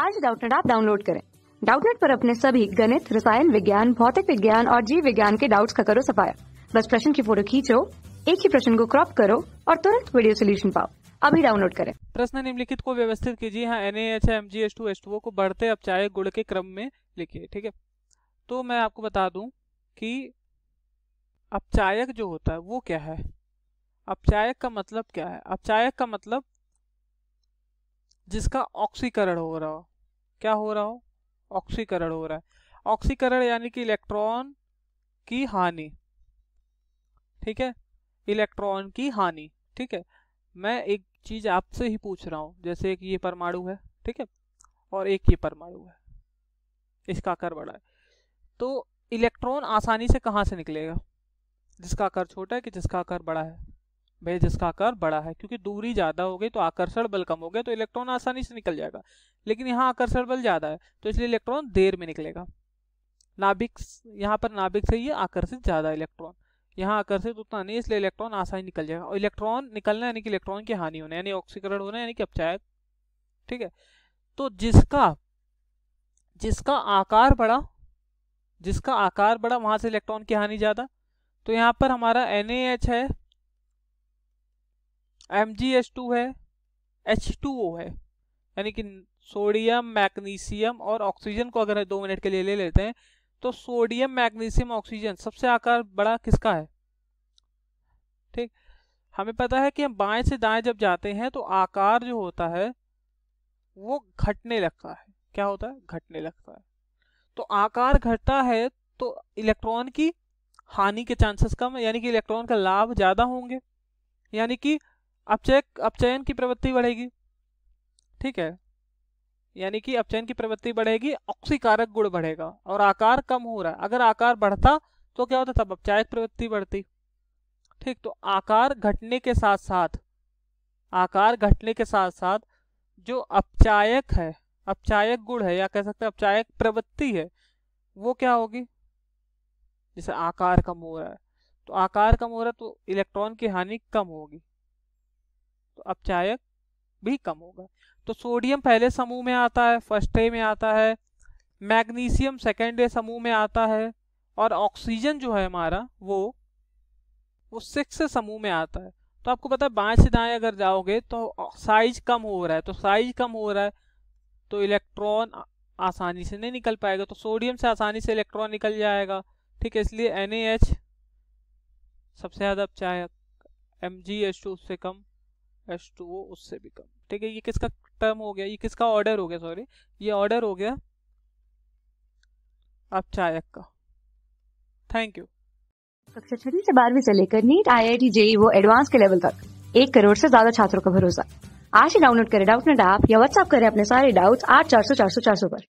आज डाउटनेट आप डाउनलोड करें डाउटनेट पर अपने सभी गणित रसायन विज्ञान भौतिक विज्ञान और जीव विज्ञान के डाउट्स का करो सफाया बस प्रश्न की फोटो खींचो एक ही प्रश्न को क्रॉप करो और तुरंत वीडियो सोल्यूशन पाओ अभी डाउनलोड करें प्रश्न निम्नलिखित को व्यवस्थित कीजिए हाँ N H M G S two S two को बढ़ते अपचाए गुड़ के क्रम में लिखिए ठीक है तो मैं आपको बता दूं कि अपचायक जो होता है वो क्या है अपचायक का मतलब क्या है अपचायक का मतलब जिसका ऑक्सीकरण हो रहा हो क्या हो रहा हो ऑक्सीकरण हो रहा है ऑक्सीकरण यानी कि इलेक्ट्रॉन की हानि ठीक है इलेक्ट्रॉन की हानि ठीक है मैं एक चीज आपसे ही पूछ रहा हूं जैसे एक ये परमाणु है ठीक है और एक ये परमाणु है इसका आकार बड़ा है तो इलेक्ट्रॉन आसानी से कहाँ से निकलेगा जिसका आकार छोटा है कि जिसका आकार बड़ा है भाई जिसका आकार बड़ा है क्योंकि दूरी ज़्यादा हो गई तो आकर्षण बल कम हो गया तो इलेक्ट्रॉन आसानी से निकल जाएगा लेकिन यहाँ आकर्षण बल ज़्यादा है तो इसलिए इलेक्ट्रॉन देर में निकलेगा नाभिक यहाँ पर नाभिक से ये आकर्षित ज़्यादा इलेक्ट्रॉन यहाँ आकर्षित उतना नहीं इसलिए इलेक्ट्रॉन आसानी निकल जाएगा और इलेक्ट्रॉन निकलना यानी कि इलेक्ट्रॉन की हानि होना यानी ऑक्सीकरण होना यानी कि अपचायक ठीक है तो जिसका जिसका आकार बड़ा जिसका आकार बड़ा वहां से इलेक्ट्रॉन की हानि ज़्यादा तो यहाँ पर हमारा एन है एम जी एच टू है एच टू ओ है यानी कि सोडियम मैग्नीशियम और ऑक्सीजन को अगर दो मिनट के लिए ले लेते हैं तो सोडियम मैग्नीशियम ऑक्सीजन सबसे आकार बड़ा किसका है ठीक हमें पता है कि हम बाएं से दाएं जब जाते हैं तो आकार जो होता है वो घटने लगता है क्या होता है घटने लगता है तो आकार घटता है तो इलेक्ट्रॉन की हानि के चांसेस कम है यानी कि इलेक्ट्रॉन का लाभ ज़्यादा होंगे यानी कि अपचयक अपचयन की प्रवृत्ति बढ़ेगी ठीक है यानी कि अपचयन की प्रवृत्ति बढ़ेगी ऑक्सीकारक गुण बढ़ेगा और आकार कम हो रहा है अगर आकार बढ़ता तो क्या होता तब अपचायक प्रवृत्ति बढ़ती ठीक तो आकार घटने के साथ साथ आकार घटने के साथ साथ जो अपचायक है अपचायक गुण है या कह सकते हैं अपचायक प्रवृत्ति है वो क्या होगी जैसे आकार कम हो रहा है तो आकार कम हो रहा है तो इलेक्ट्रॉन की हानि कम होगी तो अपचायक भी कम होगा तो सोडियम पहले समूह में आता है फर्स्ट डे में आता है मैग्नीशियम सेकेंड डे समूह में आता है और ऑक्सीजन जो है हमारा वो वो सिक्स समूह में आता है तो आपको पता है बाएँ से दाएँ अगर जाओगे तो साइज कम हो रहा है तो साइज कम हो रहा है तो इलेक्ट्रॉन आसानी से नहीं निकल पाएगा तो सोडियम से आसानी से इलेक्ट्रॉन निकल जाएगा ठीक है इसलिए एन सबसे ज़्यादा अब चाहे एम जी एच टू उससे कम एच टू ओ उससे भी कम ठीक है ये किसका टर्म हो गया ये किसका ऑर्डर हो गया सॉरी ये ऑर्डर हो गया आप अपचायक का थैंक यू कक्षा छठी से बारहवीं से लेकर NEET I I T JEE वो एडवांस के लेवल तक एक करोड़ से ज्यादा छात्रों का भरोसा आज ही डाउनलोड करें डाउट नेट ऐप या व्हाट्सएप करें अपने सारे डाउट्स आठ चार सौ चार सौ चार सौ पर